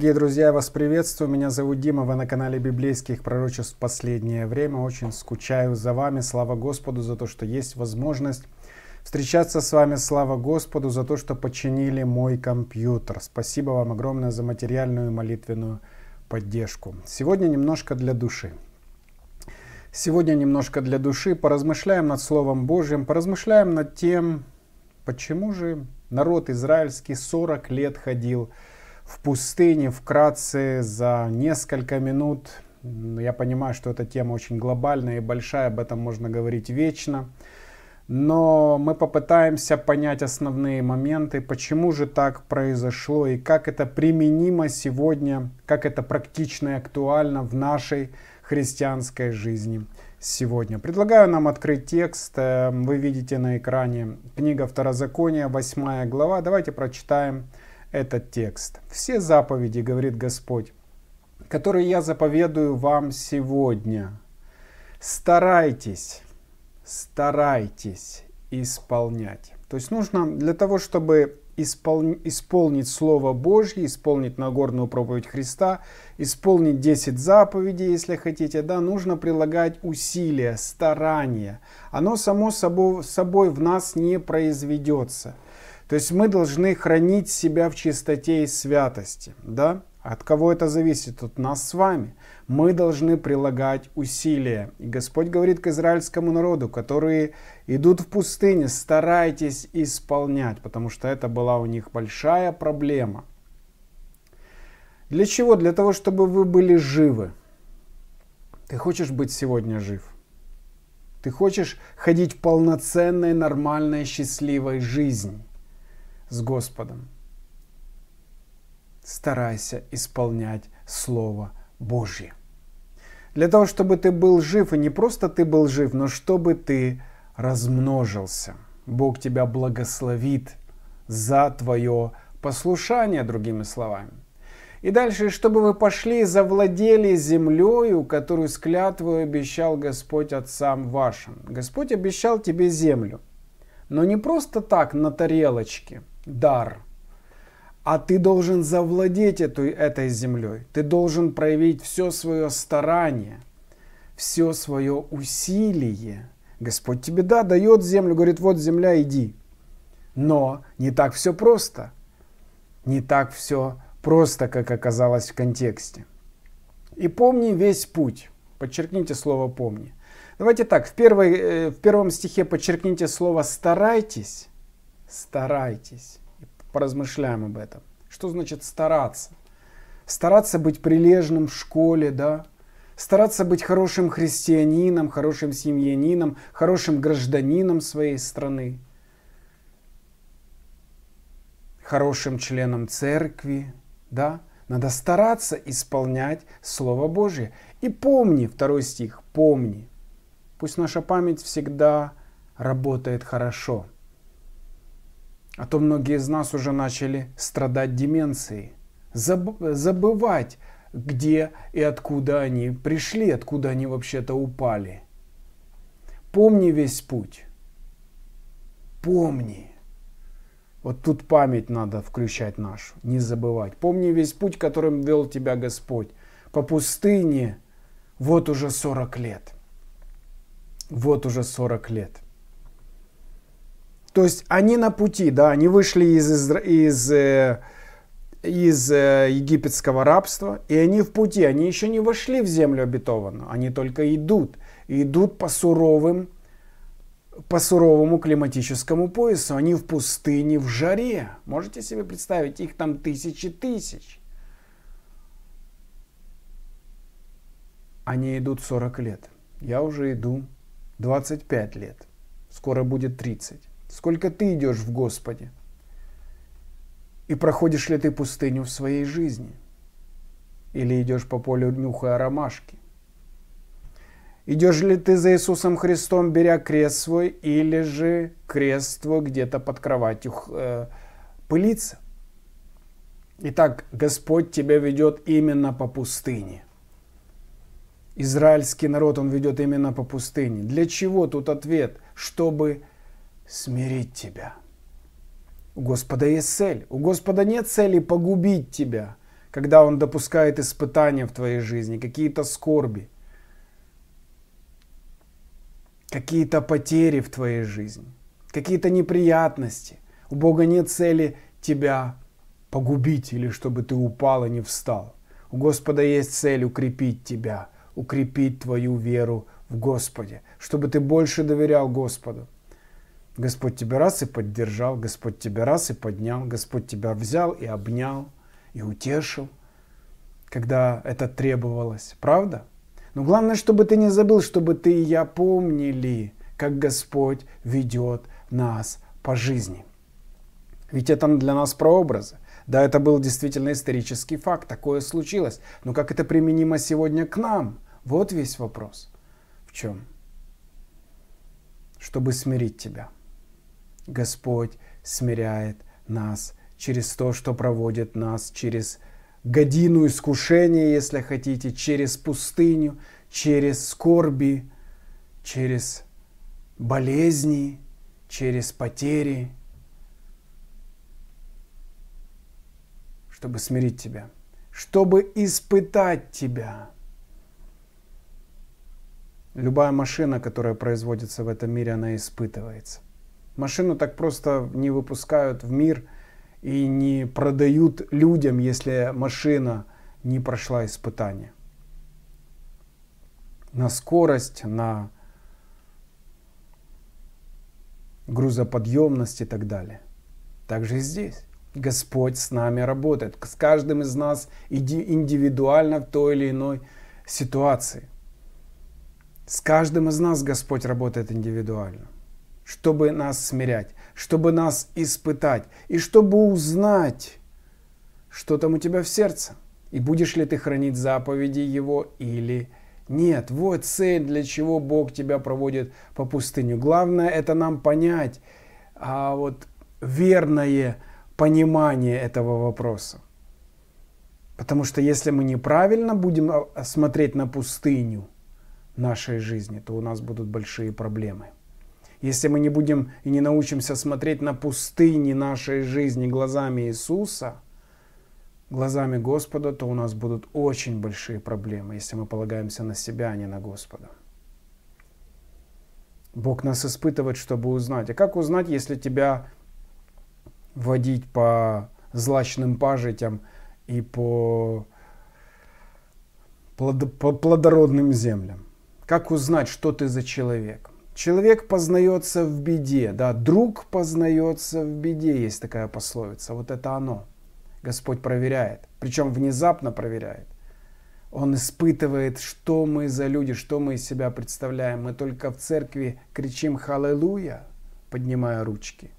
Дорогие друзья, я вас приветствую. Меня зовут Дима, вы на канале Библейских пророчеств «Последнее время». Очень скучаю за вами. Слава Господу за то, что есть возможность встречаться с вами. Слава Господу за то, что починили мой компьютер. Спасибо вам огромное за материальную и молитвенную поддержку. Сегодня немножко для души. Сегодня немножко для души. Поразмышляем над Словом Божьим, поразмышляем над тем, почему же народ израильский 40 лет ходил – в пустыне вкратце за несколько минут. Я понимаю, что эта тема очень глобальная и большая, об этом можно говорить вечно. Но мы попытаемся понять основные моменты, почему же так произошло и как это применимо сегодня, как это практично и актуально в нашей христианской жизни сегодня. Предлагаю нам открыть текст. Эм, вы видите на экране книга Второзакония, 8 глава. Давайте прочитаем этот текст. «Все заповеди, — говорит Господь, — которые я заповедую вам сегодня, старайтесь, старайтесь исполнять». То есть нужно для того, чтобы исполнить Слово Божье, исполнить Нагорную проповедь Христа, исполнить 10 заповедей, если хотите, да, нужно прилагать усилия, старания. Оно само собой, собой в нас не произведется – то есть мы должны хранить себя в чистоте и святости. Да? От кого это зависит? От нас с вами. Мы должны прилагать усилия. И Господь говорит к израильскому народу, которые идут в пустыне, старайтесь исполнять, потому что это была у них большая проблема. Для чего? Для того, чтобы вы были живы. Ты хочешь быть сегодня жив? Ты хочешь ходить полноценной, нормальной, счастливой жизнью? с Господом. Старайся исполнять Слово Божье. Для того, чтобы ты был жив, и не просто ты был жив, но чтобы ты размножился. Бог тебя благословит за твое послушание, другими словами. И дальше, чтобы вы пошли и завладели землею, которую склятву обещал Господь отцам вашим. Господь обещал тебе землю. Но не просто так на тарелочке – дар. А ты должен завладеть этой, этой землей. Ты должен проявить все свое старание, все свое усилие. Господь тебе, да, дает землю, говорит, вот земля, иди. Но не так все просто. Не так все просто, как оказалось в контексте. И помни весь путь. Подчеркните слово «помни». Давайте так, в, первой, э, в первом стихе подчеркните слово «старайтесь», старайтесь. поразмышляем об этом. Что значит стараться? Стараться быть прилежным в школе, да? Стараться быть хорошим христианином, хорошим семьянином, хорошим гражданином своей страны. Хорошим членом церкви, да? Надо стараться исполнять Слово Божье. И помни, второй стих, помни. Пусть наша память всегда работает хорошо а то многие из нас уже начали страдать деменцией, заб забывать, где и откуда они пришли, откуда они вообще-то упали. Помни весь путь. Помни. Вот тут память надо включать нашу, не забывать. Помни весь путь, которым вел тебя Господь. По пустыне вот уже 40 лет. Вот уже 40 лет. То есть они на пути, да, они вышли из, из, э, из, из э, египетского рабства, и они в пути, они еще не вошли в землю обетованную, они только идут, идут по суровым, по суровому климатическому поясу, они в пустыне, в жаре. Можете себе представить, их там тысячи тысяч. Они идут 40 лет. Я уже иду 25 лет. Скоро будет 30 сколько ты идешь в Господе, и проходишь ли ты пустыню в своей жизни, или идешь по полю нюхая ромашки. Идешь ли ты за Иисусом Христом, беря крест свой, или же крест твой где-то под кроватью э, пылится? Итак, Господь тебя ведет именно по пустыне. Израильский народ он ведет именно по пустыне. Для чего тут ответ? Чтобы смирить тебя. У Господа есть цель. У Господа нет цели погубить тебя, когда Он допускает испытания в твоей жизни, какие-то скорби, какие-то потери в твоей жизни, какие-то неприятности. У Бога нет цели тебя погубить или чтобы ты упал и не встал. У Господа есть цель укрепить тебя, укрепить твою веру в Господе, чтобы ты больше доверял Господу, Господь тебя раз и поддержал, Господь тебя раз и поднял, Господь тебя взял и обнял, и утешил, когда это требовалось. Правда? Но главное, чтобы ты не забыл, чтобы ты и я помнили, как Господь ведет нас по жизни. Ведь это для нас прообразы. Да, это был действительно исторический факт, такое случилось. Но как это применимо сегодня к нам? Вот весь вопрос. В чем? Чтобы смирить тебя – Господь смиряет нас через то, что проводит нас через годину искушения, если хотите, через пустыню, через скорби, через болезни, через потери, чтобы смирить тебя, чтобы испытать тебя. Любая машина, которая производится в этом мире, она испытывается. Машину так просто не выпускают в мир и не продают людям, если машина не прошла испытания. На скорость, на грузоподъемность и так далее. Также и здесь. Господь с нами работает, с каждым из нас индивидуально в той или иной ситуации. С каждым из нас Господь работает индивидуально чтобы нас смирять, чтобы нас испытать и чтобы узнать, что там у тебя в сердце, и будешь ли ты хранить заповеди Его или нет. Вот цель, для чего Бог тебя проводит по пустыню. Главное это нам понять, а вот верное понимание этого вопроса. Потому что если мы неправильно будем а, смотреть на пустыню нашей жизни, то у нас будут большие проблемы. Если мы не будем и не научимся смотреть на пустыни нашей жизни глазами Иисуса, глазами Господа, то у нас будут очень большие проблемы, если мы полагаемся на себя, а не на Господа. Бог нас испытывает, чтобы узнать. А как узнать, если тебя водить по злачным пажитям и по плодородным землям? Как узнать, что ты за человек? Человек познается в беде, да, друг познается в беде, есть такая пословица. Вот это оно. Господь проверяет, причем внезапно проверяет. Он испытывает, что мы за люди, что мы из себя представляем. Мы только в церкви кричим «Халлелуя», поднимая ручки.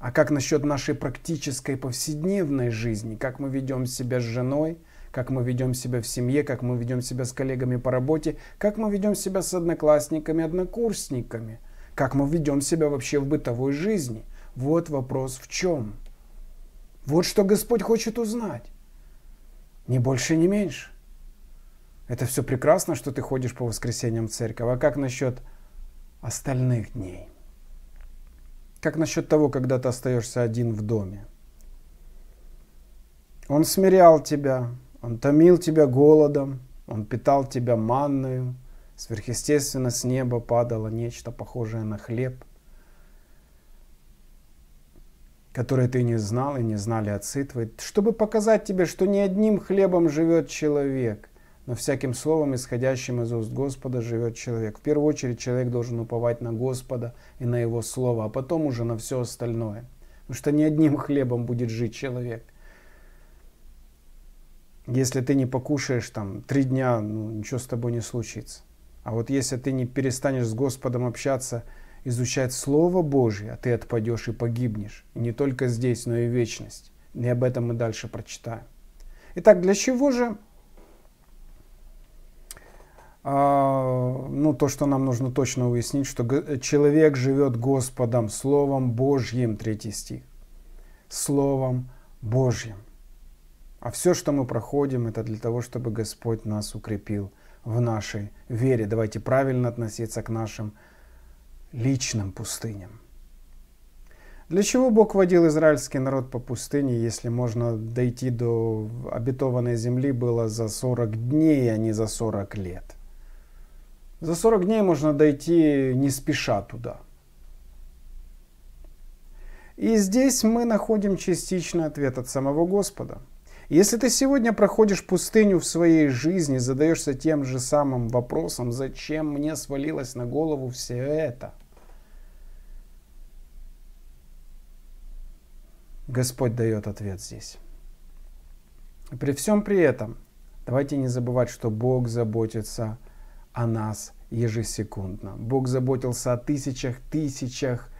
А как насчет нашей практической повседневной жизни? Как мы ведем себя с женой, как мы ведем себя в семье, как мы ведем себя с коллегами по работе, как мы ведем себя с одноклассниками, однокурсниками, как мы ведем себя вообще в бытовой жизни. Вот вопрос в чем. Вот что Господь хочет узнать. Ни больше, ни меньше. Это все прекрасно, что ты ходишь по воскресеньям в церковь. А как насчет остальных дней? Как насчет того, когда ты остаешься один в доме? Он смирял тебя, он томил тебя голодом, он питал тебя манною, сверхъестественно с неба падало нечто похожее на хлеб, которое ты не знал и не знали отцы твои, чтобы показать тебе, что не одним хлебом живет человек, но всяким словом, исходящим из уст Господа, живет человек. В первую очередь человек должен уповать на Господа и на Его Слово, а потом уже на все остальное. Потому что не одним хлебом будет жить человек – если ты не покушаешь там три дня, ну, ничего с тобой не случится. А вот если ты не перестанешь с Господом общаться, изучать Слово Божье, а ты отпадешь и погибнешь. И не только здесь, но и вечность. И об этом мы дальше прочитаем. Итак, для чего же а, ну, то, что нам нужно точно уяснить, что человек живет Господом, Словом Божьим, третий стих. Словом Божьим. А все, что мы проходим, это для того, чтобы Господь нас укрепил в нашей вере. Давайте правильно относиться к нашим личным пустыням. Для чего Бог водил израильский народ по пустыне, если можно дойти до обетованной земли было за 40 дней, а не за 40 лет? За 40 дней можно дойти не спеша туда. И здесь мы находим частичный ответ от самого Господа – если ты сегодня проходишь пустыню в своей жизни, задаешься тем же самым вопросом, зачем мне свалилось на голову все это? Господь дает ответ здесь. При всем при этом, давайте не забывать, что Бог заботится о нас ежесекундно. Бог заботился о тысячах, тысячах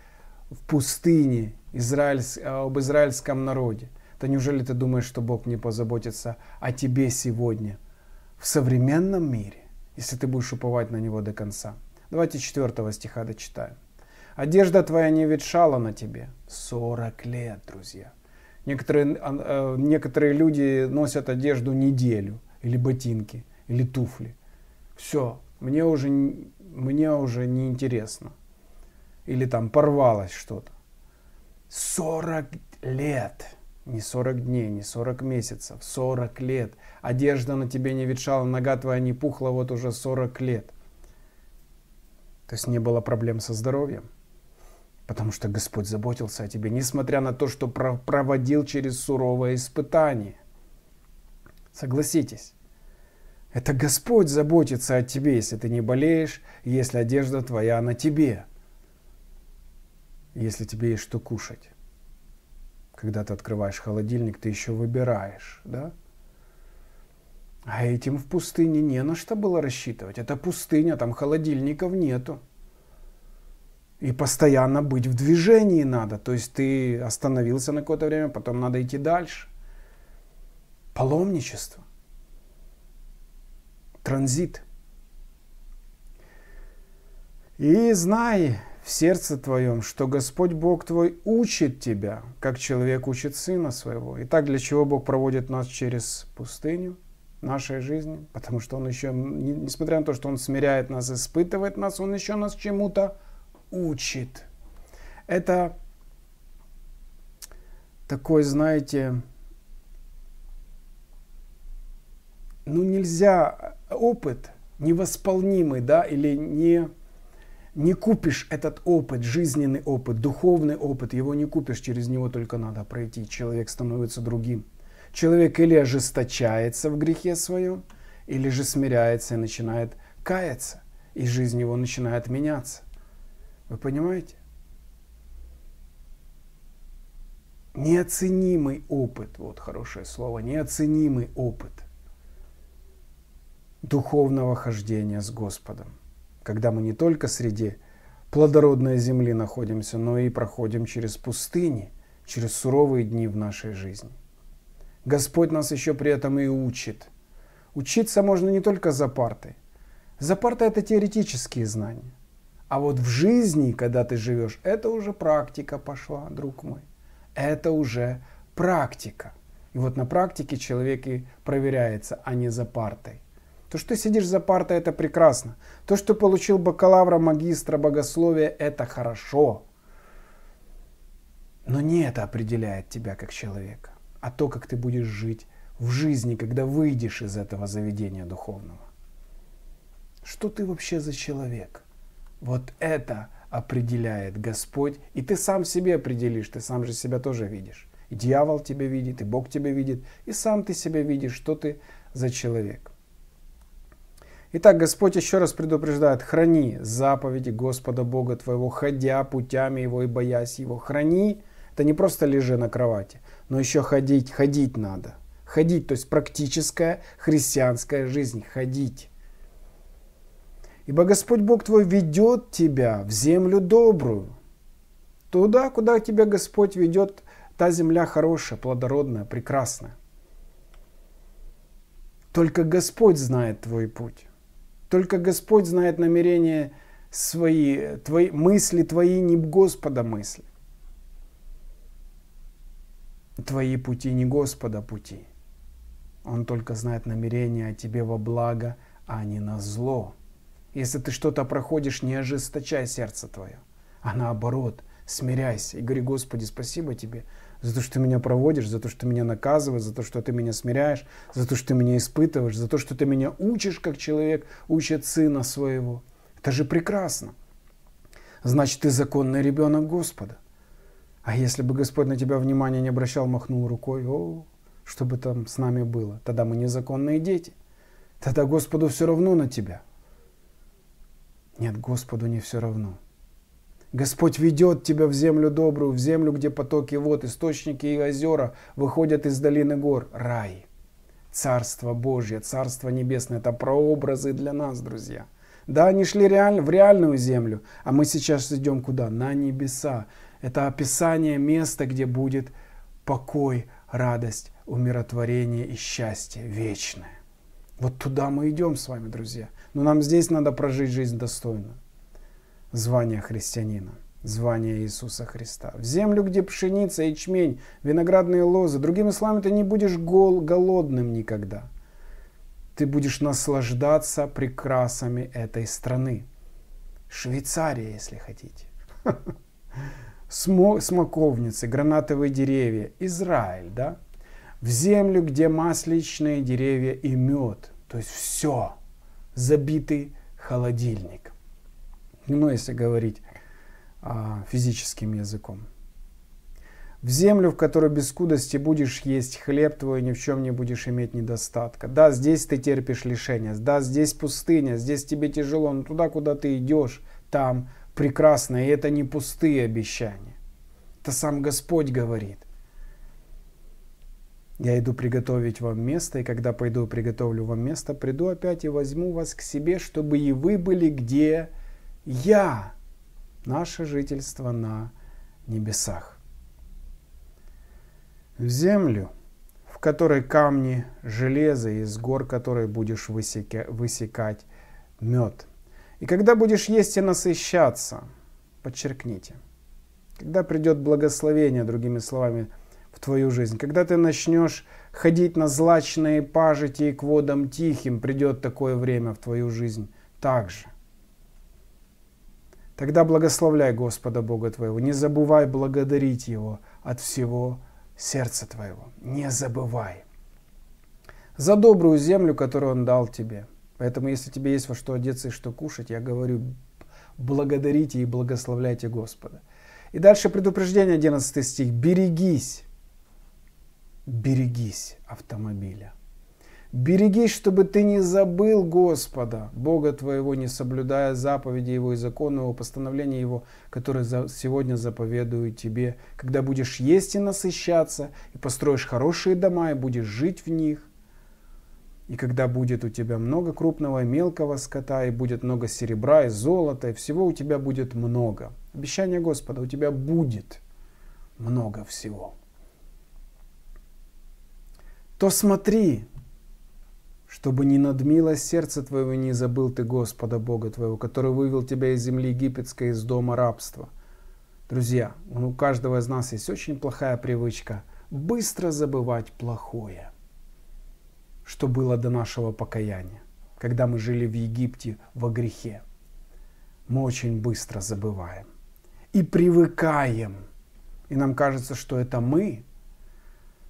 в пустыне израиль, об израильском народе то неужели ты думаешь, что Бог не позаботится о тебе сегодня, в современном мире, если ты будешь уповать на Него до конца? Давайте 4 стиха дочитаем. «Одежда твоя не ветшала на тебе 40 лет, друзья». Некоторые, а, а, некоторые люди носят одежду неделю, или ботинки, или туфли. Все, мне уже, мне уже не интересно. Или там порвалось что-то. 40 лет. Не 40 дней, не 40 месяцев, 40 лет. Одежда на тебе не ветшала, нога твоя не пухла вот уже 40 лет. То есть не было проблем со здоровьем. Потому что Господь заботился о тебе, несмотря на то, что проводил через суровое испытание. Согласитесь, это Господь заботится о тебе, если ты не болеешь, если одежда твоя на тебе, если тебе есть что кушать когда ты открываешь холодильник, ты еще выбираешь, да? А этим в пустыне не на что было рассчитывать. Это пустыня, там холодильников нету. И постоянно быть в движении надо. То есть ты остановился на какое-то время, потом надо идти дальше. Паломничество. Транзит. И знай, в сердце твоем, что Господь Бог твой учит тебя, как человек учит сына своего. Итак, для чего Бог проводит нас через пустыню нашей жизни? Потому что Он еще, несмотря на то, что Он смиряет нас, испытывает нас, Он еще нас чему-то учит. Это такой, знаете, ну нельзя, э, опыт невосполнимый, да, или не не купишь этот опыт, жизненный опыт, духовный опыт, его не купишь, через него только надо пройти. Человек становится другим. Человек или ожесточается в грехе своем, или же смиряется и начинает каяться, и жизнь его начинает меняться. Вы понимаете? Неоценимый опыт, вот хорошее слово, неоценимый опыт духовного хождения с Господом когда мы не только среди плодородной земли находимся, но и проходим через пустыни, через суровые дни в нашей жизни. Господь нас еще при этом и учит. Учиться можно не только за партой. За партой это теоретические знания. А вот в жизни, когда ты живешь, это уже практика пошла, друг мой. Это уже практика. И вот на практике человек и проверяется, а не за партой. То, что ты сидишь за партой, это прекрасно. То, что получил бакалавра, магистра богословия, это хорошо. Но не это определяет тебя как человека, а то, как ты будешь жить в жизни, когда выйдешь из этого заведения духовного. Что ты вообще за человек? Вот это определяет Господь, и ты сам себе определишь, ты сам же себя тоже видишь. И дьявол тебя видит, и Бог тебя видит, и сам ты себя видишь, что ты за человек. Итак, Господь еще раз предупреждает, храни заповеди Господа Бога твоего, ходя путями его и боясь его. Храни, это не просто лежи на кровати, но еще ходить, ходить надо. Ходить, то есть практическая христианская жизнь, ходить. Ибо Господь Бог твой ведет тебя в землю добрую. Туда, куда тебя Господь ведет, та земля хорошая, плодородная, прекрасная. Только Господь знает твой путь. Только Господь знает намерения свои, твои, мысли твои не Господа мысли. Твои пути не Господа пути. Он только знает намерения о тебе во благо, а не на зло. Если ты что-то проходишь, не ожесточай сердце твое, а наоборот, смиряйся и говори, Господи, спасибо тебе, за то, что ты меня проводишь, за то, что ты меня наказываешь, за то, что ты меня смиряешь, за то, что ты меня испытываешь, за то, что ты меня учишь, как человек учит сына своего. Это же прекрасно. Значит, ты законный ребенок Господа. А если бы Господь на тебя внимания не обращал, махнул рукой, о, что бы там с нами было, тогда мы незаконные дети. Тогда Господу все равно на тебя. Нет, Господу не все равно. Господь ведет тебя в землю добрую, в землю, где потоки вод, источники и озера выходят из долины гор. Рай. Царство Божье, Царство Небесное – это прообразы для нас, друзья. Да, они шли реаль, в реальную землю, а мы сейчас идем куда? На небеса. Это описание места, где будет покой, радость, умиротворение и счастье вечное. Вот туда мы идем с вами, друзья. Но нам здесь надо прожить жизнь достойную звание христианина, звание Иисуса Христа. В землю, где пшеница, ячмень, виноградные лозы. Другими словами, ты не будешь гол, голодным никогда. Ты будешь наслаждаться прекрасами этой страны. Швейцария, если хотите. Смоковницы, гранатовые деревья, Израиль, да? В землю, где масличные деревья и мед. То есть все, забитый холодильник – ну, если говорить а, физическим языком. В землю, в которой без скудости будешь есть хлеб твой, ни в чем не будешь иметь недостатка. Да, здесь ты терпишь лишения, да, здесь пустыня, здесь тебе тяжело, но туда, куда ты идешь, там прекрасно, и это не пустые обещания. Это сам Господь говорит. Я иду приготовить вам место, и когда пойду приготовлю вам место, приду опять и возьму вас к себе, чтобы и вы были, где я, наше жительство на небесах. В землю, в которой камни, железо, из гор которой будешь высека, высекать мед. И когда будешь есть и насыщаться, подчеркните, когда придет благословение, другими словами, в твою жизнь, когда ты начнешь ходить на злачные пажити и к водам тихим, придет такое время в твою жизнь также. Тогда благословляй Господа Бога твоего, не забывай благодарить Его от всего сердца твоего. Не забывай. За добрую землю, которую Он дал тебе. Поэтому, если тебе есть во что одеться и что кушать, я говорю, благодарите и благословляйте Господа. И дальше предупреждение, 11 стих. Берегись, берегись автомобиля. Берегись, чтобы ты не забыл Господа, Бога твоего, не соблюдая заповеди Его и закона Его, постановления Его, которые сегодня заповедую тебе, когда будешь есть и насыщаться, и построишь хорошие дома, и будешь жить в них, и когда будет у тебя много крупного и мелкого скота, и будет много серебра и золота, и всего у тебя будет много. Обещание Господа, у тебя будет много всего. То смотри, чтобы не надмило сердце твоего, не забыл ты Господа Бога твоего, который вывел тебя из земли египетской, из дома рабства. Друзья, ну, у каждого из нас есть очень плохая привычка быстро забывать плохое, что было до нашего покаяния, когда мы жили в Египте во грехе. Мы очень быстро забываем и привыкаем. И нам кажется, что это мы,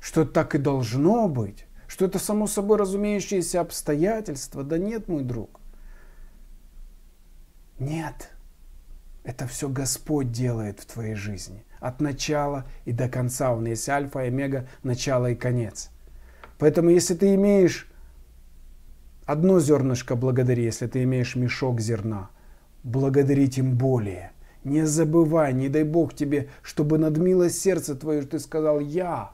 что так и должно быть что это само собой разумеющиеся обстоятельства. Да нет, мой друг. Нет. Это все Господь делает в твоей жизни. От начала и до конца. Он есть альфа и омега, начало и конец. Поэтому если ты имеешь одно зернышко, благодари. Если ты имеешь мешок зерна, благодари тем более. Не забывай, не дай Бог тебе, чтобы надмило сердце твое, ты сказал «Я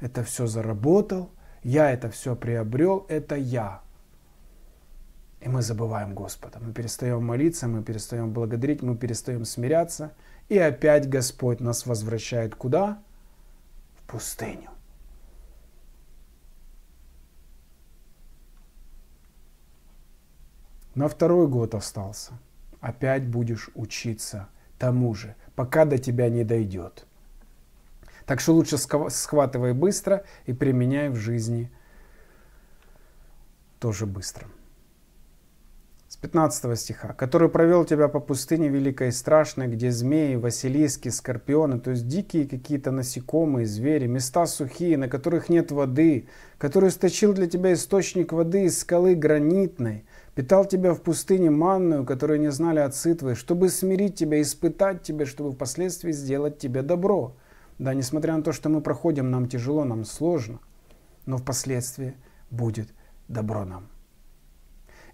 это все заработал», я это все приобрел, это я. И мы забываем Господа. Мы перестаем молиться, мы перестаем благодарить, мы перестаем смиряться. И опять Господь нас возвращает куда? В пустыню. На второй год остался. Опять будешь учиться тому же, пока до тебя не дойдет. Так что лучше схватывай быстро и применяй в жизни тоже быстро. С 15 стиха. «Который провел тебя по пустыне великой и страшной, где змеи, василиски, скорпионы, то есть дикие какие-то насекомые, звери, места сухие, на которых нет воды, который сточил для тебя источник воды из скалы гранитной, питал тебя в пустыне манную, которую не знали отцы твои, чтобы смирить тебя, испытать тебя, чтобы впоследствии сделать тебе добро. Да, несмотря на то, что мы проходим, нам тяжело, нам сложно, но впоследствии будет добро нам.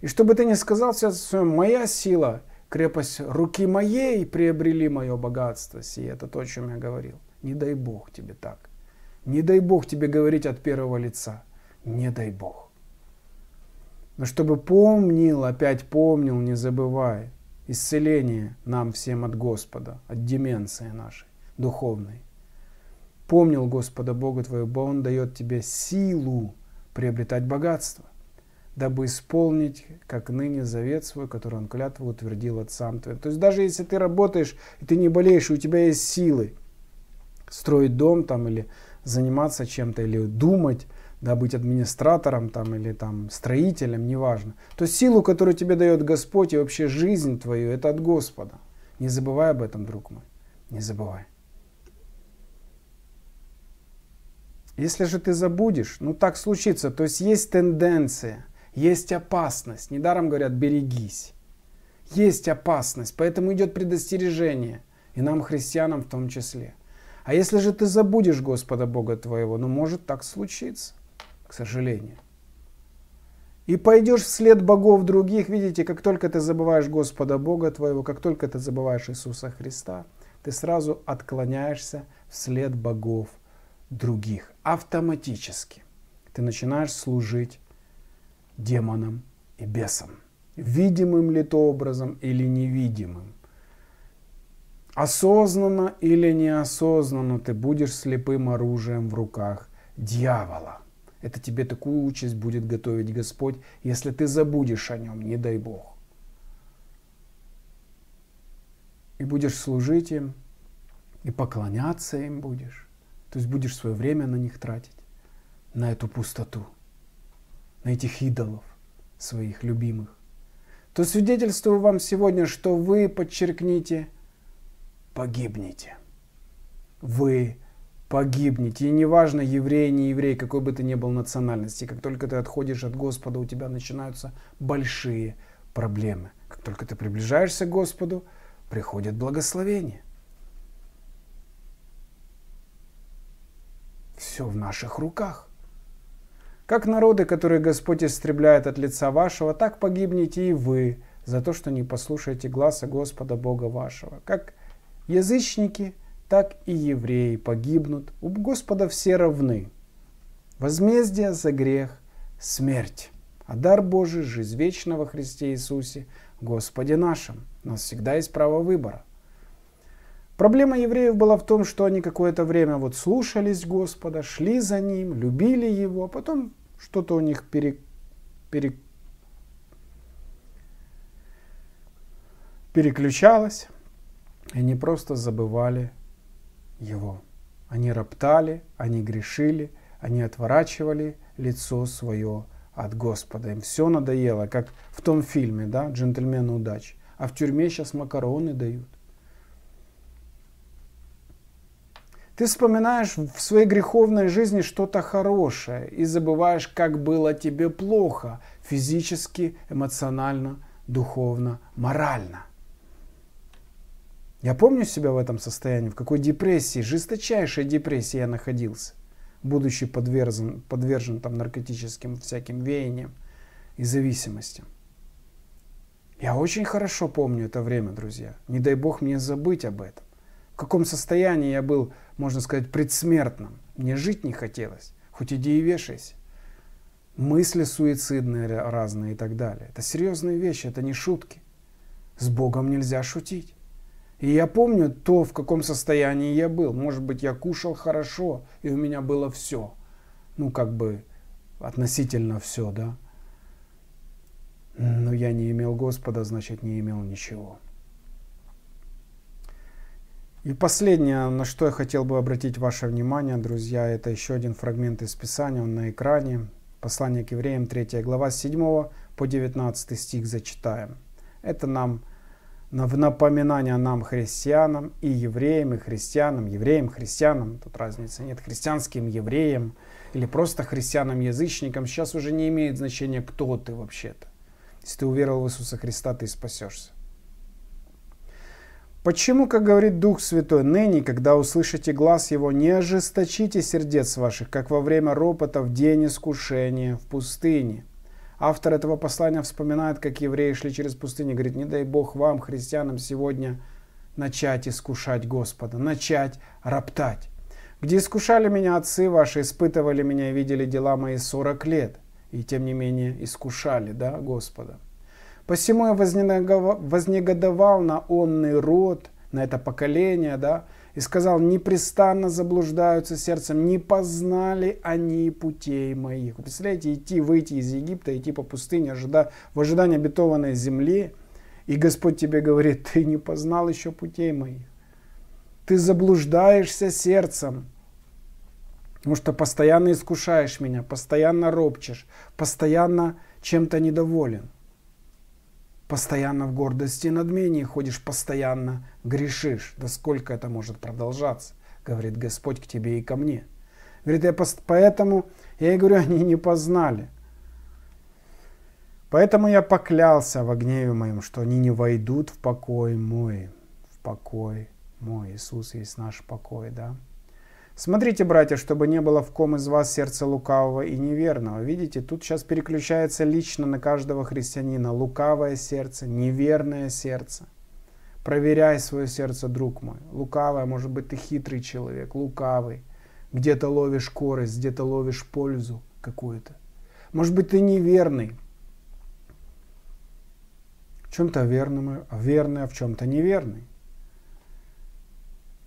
И чтобы ты не сказал в своем, моя сила, крепость руки моей приобрели мое богатство сие. Это то, о чем я говорил. Не дай Бог тебе так. Не дай Бог тебе говорить от первого лица. Не дай Бог. Но чтобы помнил, опять помнил, не забывай, исцеление нам всем от Господа, от деменции нашей духовной. Помнил Господа Бога твоего, Он дает тебе силу приобретать богатство, дабы исполнить, как ныне, завет свой, который Он клятву утвердил отцам твоим. То есть даже если ты работаешь, и ты не болеешь, и у тебя есть силы строить дом там или заниматься чем-то, или думать, да, быть администратором там, или там, строителем, неважно. То силу, которую тебе дает Господь и вообще жизнь твою, это от Господа. Не забывай об этом, друг мой. Не забывай. Если же ты забудешь, ну так случится. То есть есть тенденция, есть опасность. Недаром говорят, берегись. Есть опасность, поэтому идет предостережение. И нам, христианам в том числе. А если же ты забудешь Господа Бога твоего, ну может так случиться, к сожалению. И пойдешь вслед богов других, видите, как только ты забываешь Господа Бога твоего, как только ты забываешь Иисуса Христа, ты сразу отклоняешься вслед богов других автоматически. Ты начинаешь служить демонам и бесам, видимым ли то образом или невидимым. Осознанно или неосознанно ты будешь слепым оружием в руках дьявола. Это тебе такую участь будет готовить Господь, если ты забудешь о нем, не дай Бог. И будешь служить им, и поклоняться им будешь. То есть будешь свое время на них тратить, на эту пустоту, на этих идолов своих любимых. То свидетельствую вам сегодня, что вы, подчеркните, погибнете. Вы погибнете. И неважно, еврей, не еврей, какой бы ты ни был национальности, как только ты отходишь от Господа, у тебя начинаются большие проблемы. Как только ты приближаешься к Господу, приходит благословение. все в наших руках. Как народы, которые Господь истребляет от лица вашего, так погибнете и вы за то, что не послушаете глаза Господа Бога вашего. Как язычники, так и евреи погибнут. У Господа все равны. Возмездие за грех – смерть, а дар Божий – жизнь вечна Христе Иисусе, Господе нашим. У нас всегда есть право выбора. Проблема евреев была в том, что они какое-то время вот слушались Господа, шли за Ним, любили Его, а потом что-то у них пере, пере, переключалось, и они просто забывали Его. Они роптали, они грешили, они отворачивали лицо свое от Господа. Им все надоело, как в том фильме, да, «Джентльмены удачи». А в тюрьме сейчас макароны дают. Ты вспоминаешь в своей греховной жизни что-то хорошее и забываешь, как было тебе плохо физически, эмоционально, духовно, морально. Я помню себя в этом состоянии, в какой депрессии, жесточайшей депрессии я находился, будучи подвержен, подвержен там наркотическим всяким веяниям и зависимостям. Я очень хорошо помню это время, друзья. Не дай бог мне забыть об этом каком состоянии я был, можно сказать, предсмертным? Мне жить не хотелось, хоть иди и вешайся. Мысли суицидные разные и так далее. Это серьезные вещи, это не шутки. С Богом нельзя шутить. И я помню то, в каком состоянии я был. Может быть, я кушал хорошо, и у меня было все. Ну, как бы относительно все, да. Но я не имел Господа, значит, не имел ничего. И последнее, на что я хотел бы обратить ваше внимание, друзья, это еще один фрагмент из Писания, он на экране. Послание к евреям, 3 глава, с 7 по 19 стих зачитаем. Это нам в напоминание нам, христианам, и евреям, и христианам, евреям, христианам, тут разницы нет, христианским евреям, или просто христианам-язычникам, сейчас уже не имеет значения, кто ты вообще-то. Если ты уверовал в Иисуса Христа, ты спасешься. Почему, как говорит Дух Святой, ныне, когда услышите глаз Его, не ожесточите сердец ваших, как во время ропота в день искушения в пустыне? Автор этого послания вспоминает, как евреи шли через пустыню, говорит, не дай Бог вам, христианам, сегодня начать искушать Господа, начать роптать. Где искушали меня отцы ваши, испытывали меня и видели дела мои 40 лет, и тем не менее искушали, да, Господа. Посему я вознегодовал на онный род, на это поколение, да, и сказал, непрестанно заблуждаются сердцем, не познали они путей моих. Вы представляете, идти, выйти из Египта, идти по пустыне, ожида, в ожидании обетованной земли, и Господь тебе говорит, ты не познал еще путей моих. Ты заблуждаешься сердцем, потому что постоянно искушаешь меня, постоянно ропчешь, постоянно чем-то недоволен постоянно в гордости и надмении ходишь, постоянно грешишь. Да сколько это может продолжаться, говорит Господь к тебе и ко мне. Говорит, я пост... поэтому, я и говорю, они не познали. Поэтому я поклялся в гневе моем, что они не войдут в покой мой. В покой мой. Иисус есть наш покой, да? Смотрите, братья, чтобы не было в ком из вас сердца лукавого и неверного. Видите, тут сейчас переключается лично на каждого христианина. Лукавое сердце, неверное сердце. Проверяй свое сердце, друг мой. Лукавое, может быть, ты хитрый человек, лукавый. Где-то ловишь корость, где-то ловишь пользу какую-то. Может быть, ты неверный. В чем-то верный, а верный, а в чем-то неверный.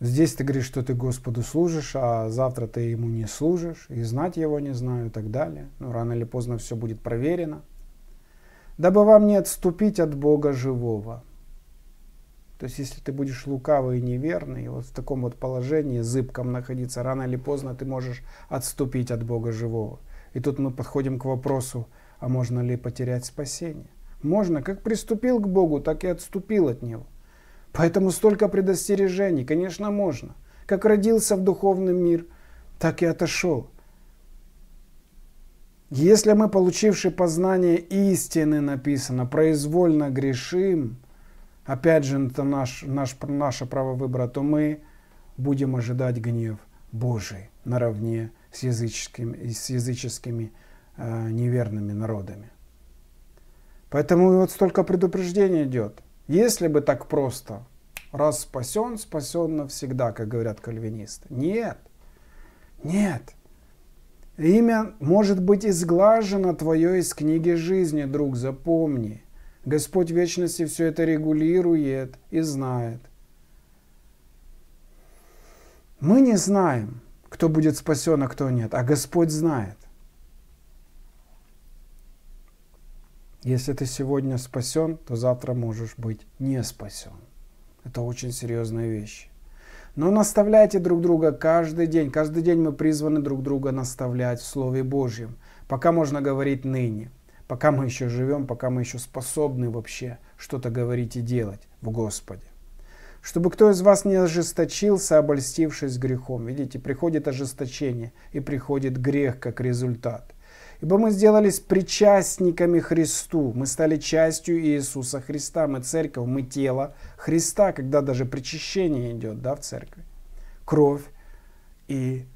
Здесь ты говоришь, что ты Господу служишь, а завтра ты Ему не служишь, и знать Его не знаю, и так далее. Но ну, рано или поздно все будет проверено. Дабы вам не отступить от Бога живого. То есть, если ты будешь лукавый и неверный, и вот в таком вот положении, зыбком находиться, рано или поздно ты можешь отступить от Бога живого. И тут мы подходим к вопросу, а можно ли потерять спасение? Можно, как приступил к Богу, так и отступил от Него. Поэтому столько предостережений, конечно, можно. Как родился в духовный мир, так и отошел. Если мы, получившие познание истины, написано, произвольно грешим, опять же, это наш, наш, наше право выбора, то мы будем ожидать гнев Божий наравне с языческими, с языческими э, неверными народами. Поэтому вот столько предупреждений идет. Если бы так просто, раз спасен, спасен навсегда, как говорят кальвинисты. Нет, нет. Имя может быть изглажено твое из книги жизни, друг, запомни. Господь вечности все это регулирует и знает. Мы не знаем, кто будет спасен, а кто нет, а Господь знает. Если ты сегодня спасен, то завтра можешь быть не спасен. Это очень серьезная вещь. Но наставляйте друг друга каждый день. Каждый день мы призваны друг друга наставлять в Слове Божьем. Пока можно говорить ныне. Пока мы еще живем, пока мы еще способны вообще что-то говорить и делать в Господе. Чтобы кто из вас не ожесточился, обольстившись грехом. Видите, приходит ожесточение и приходит грех как результат. Ибо мы сделались причастниками Христу, мы стали частью Иисуса Христа, мы церковь, мы тело Христа, когда даже причащение идет да, в церкви. Кровь и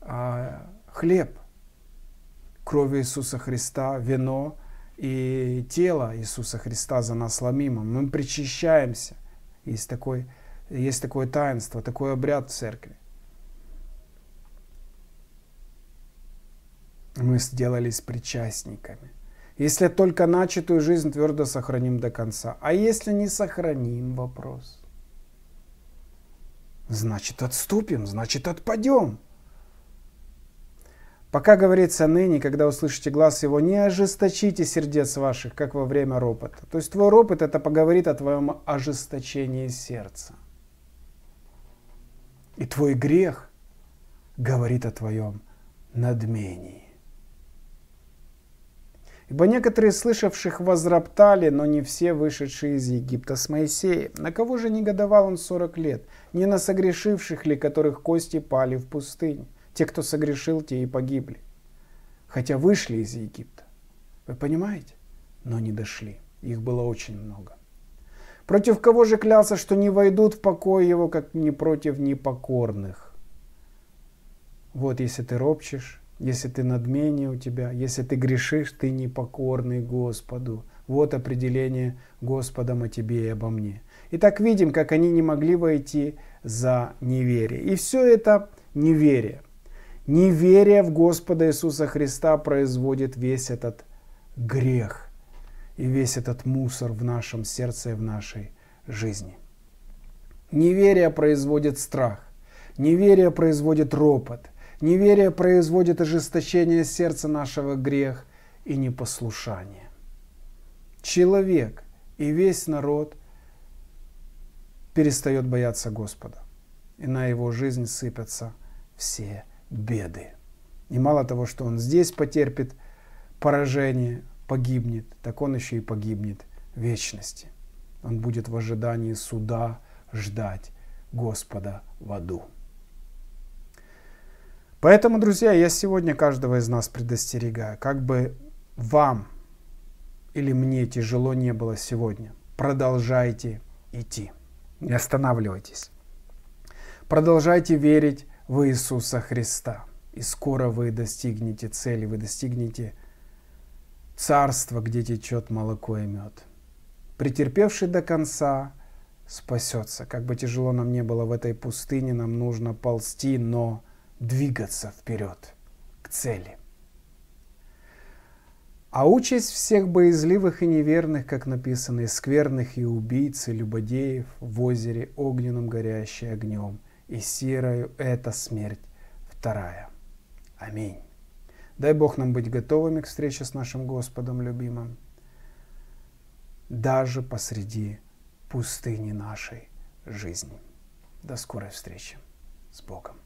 а, хлеб, кровь Иисуса Христа, вино и тело Иисуса Христа за нас ломимо. Мы причащаемся. Есть, такой, есть такое таинство, такой обряд в церкви. мы сделались причастниками. Если только начатую жизнь твердо сохраним до конца. А если не сохраним вопрос? Значит, отступим, значит, отпадем. Пока говорится ныне, когда услышите глаз его, не ожесточите сердец ваших, как во время ропота. То есть твой ропот это поговорит о твоем ожесточении сердца. И твой грех говорит о твоем надмении. Ибо некоторые слышавших возроптали, но не все вышедшие из Египта с Моисеем. На кого же негодовал он сорок лет? Не на согрешивших ли, которых кости пали в пустыне? Те, кто согрешил, те и погибли. Хотя вышли из Египта. Вы понимаете? Но не дошли. Их было очень много. Против кого же клялся, что не войдут в покой его, как не против непокорных? Вот если ты ропчешь, если ты надмение у тебя, если ты грешишь, ты непокорный Господу. Вот определение Господом о тебе и обо мне. И так видим, как они не могли войти за неверие. И все это неверие. Неверие в Господа Иисуса Христа производит весь этот грех и весь этот мусор в нашем сердце и в нашей жизни. Неверие производит страх. Неверие производит ропот. Неверие производит ожесточение сердца нашего грех и непослушание. Человек и весь народ перестает бояться Господа, и на его жизнь сыпятся все беды. И мало того, что он здесь потерпит поражение, погибнет, так он еще и погибнет в вечности. Он будет в ожидании суда ждать Господа в аду. Поэтому, друзья, я сегодня каждого из нас предостерегаю, как бы вам или мне тяжело не было сегодня, продолжайте идти, не останавливайтесь. Продолжайте верить в Иисуса Христа, и скоро вы достигнете цели, вы достигнете царства, где течет молоко и мед. Претерпевший до конца спасется. Как бы тяжело нам не было в этой пустыне, нам нужно ползти, но двигаться вперед, к цели. А участь всех боязливых и неверных, как написано, и скверных, и убийц, и любодеев в озере огненном горящей огнем, и серою это смерть вторая. Аминь. Дай Бог нам быть готовыми к встрече с нашим Господом любимым, даже посреди пустыни нашей жизни. До скорой встречи с Богом.